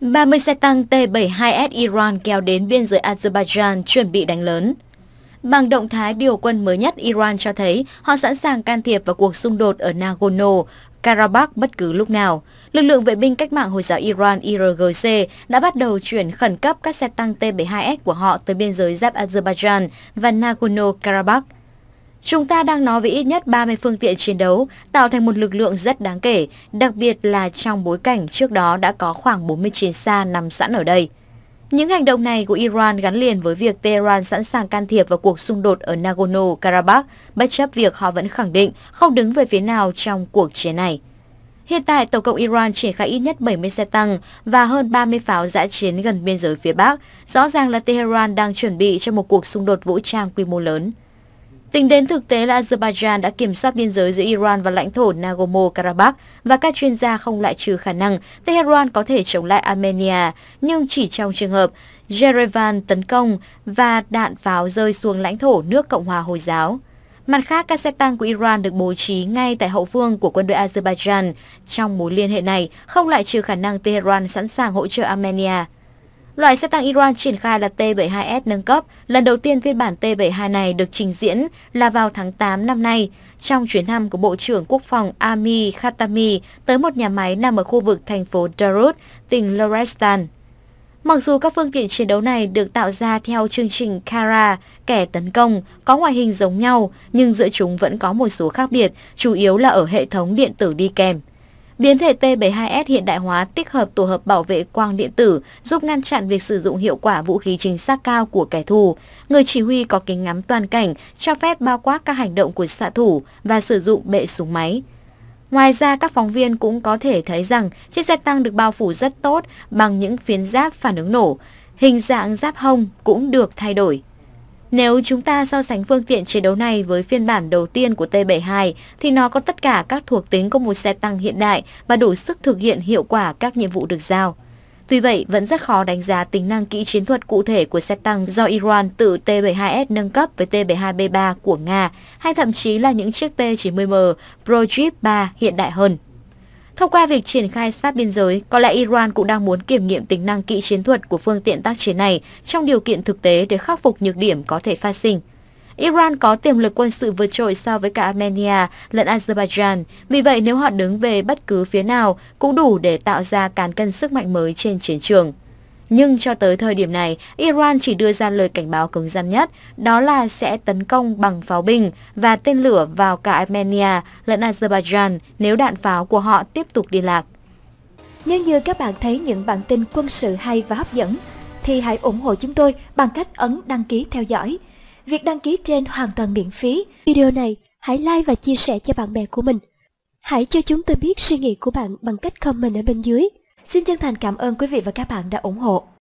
30 xe tăng T-72S Iran kéo đến biên giới Azerbaijan chuẩn bị đánh lớn. Bằng động thái điều quân mới nhất, Iran cho thấy họ sẵn sàng can thiệp vào cuộc xung đột ở Nagorno-Karabakh bất cứ lúc nào. Lực lượng vệ binh cách mạng Hồi giáo Iran IRGC đã bắt đầu chuyển khẩn cấp các xe tăng T-72S của họ tới biên giới giáp Azerbaijan và Nagorno-Karabakh. Chúng ta đang nói về ít nhất 30 phương tiện chiến đấu, tạo thành một lực lượng rất đáng kể, đặc biệt là trong bối cảnh trước đó đã có khoảng 40 chiến xa nằm sẵn ở đây. Những hành động này của Iran gắn liền với việc Tehran sẵn sàng can thiệp vào cuộc xung đột ở Nagorno-Karabakh, bất chấp việc họ vẫn khẳng định không đứng về phía nào trong cuộc chiến này. Hiện tại, Tổng cộng Iran triển khai ít nhất 70 xe tăng và hơn 30 pháo giã chiến gần biên giới phía Bắc. Rõ ràng là Tehran đang chuẩn bị cho một cuộc xung đột vũ trang quy mô lớn. Tính đến thực tế là Azerbaijan đã kiểm soát biên giới giữa Iran và lãnh thổ Nagorno-Karabakh và các chuyên gia không lại trừ khả năng Tehran có thể chống lại Armenia, nhưng chỉ trong trường hợp Yerevan tấn công và đạn pháo rơi xuống lãnh thổ nước Cộng hòa Hồi giáo. Mặt khác, các xe tăng của Iran được bố trí ngay tại hậu phương của quân đội Azerbaijan. Trong mối liên hệ này, không lại trừ khả năng Tehran sẵn sàng hỗ trợ Armenia. Loại xe tăng Iran triển khai là T-72S nâng cấp. Lần đầu tiên phiên bản T-72 này được trình diễn là vào tháng 8 năm nay, trong chuyến thăm của Bộ trưởng Quốc phòng Ami Khatami tới một nhà máy nằm ở khu vực thành phố Darut, tỉnh Lorestan. Mặc dù các phương tiện chiến đấu này được tạo ra theo chương trình Kara, kẻ tấn công, có ngoại hình giống nhau, nhưng giữa chúng vẫn có một số khác biệt, chủ yếu là ở hệ thống điện tử đi kèm. Biến thể T72S hiện đại hóa tích hợp tổ hợp bảo vệ quang điện tử, giúp ngăn chặn việc sử dụng hiệu quả vũ khí chính xác cao của kẻ thù. Người chỉ huy có kính ngắm toàn cảnh, cho phép bao quát các hành động của xạ thủ và sử dụng bệ súng máy. Ngoài ra, các phóng viên cũng có thể thấy rằng chiếc xe tăng được bao phủ rất tốt bằng những phiến giáp phản ứng nổ. Hình dạng giáp hông cũng được thay đổi. Nếu chúng ta so sánh phương tiện chiến đấu này với phiên bản đầu tiên của T-72 thì nó có tất cả các thuộc tính của một xe tăng hiện đại và đủ sức thực hiện hiệu quả các nhiệm vụ được giao. Tuy vậy, vẫn rất khó đánh giá tính năng kỹ chiến thuật cụ thể của xe tăng do Iran tự T-72S nâng cấp với T-72B3 của Nga hay thậm chí là những chiếc T-90M Projib 3 hiện đại hơn. Thông qua việc triển khai sát biên giới, có lẽ Iran cũng đang muốn kiểm nghiệm tính năng kỹ chiến thuật của phương tiện tác chiến này trong điều kiện thực tế để khắc phục nhược điểm có thể phát sinh. Iran có tiềm lực quân sự vượt trội so với cả Armenia lẫn Azerbaijan, vì vậy nếu họ đứng về bất cứ phía nào cũng đủ để tạo ra cán cân sức mạnh mới trên chiến trường. Nhưng cho tới thời điểm này, Iran chỉ đưa ra lời cảnh báo cứng rắn nhất, đó là sẽ tấn công bằng pháo binh và tên lửa vào cả Armenia lẫn Azerbaijan nếu đạn pháo của họ tiếp tục đi lạc. Nếu như các bạn thấy những bản tin quân sự hay và hấp dẫn, thì hãy ủng hộ chúng tôi bằng cách ấn đăng ký theo dõi. Việc đăng ký trên hoàn toàn miễn phí. Video này hãy like và chia sẻ cho bạn bè của mình. Hãy cho chúng tôi biết suy nghĩ của bạn bằng cách comment ở bên dưới. Xin chân thành cảm ơn quý vị và các bạn đã ủng hộ.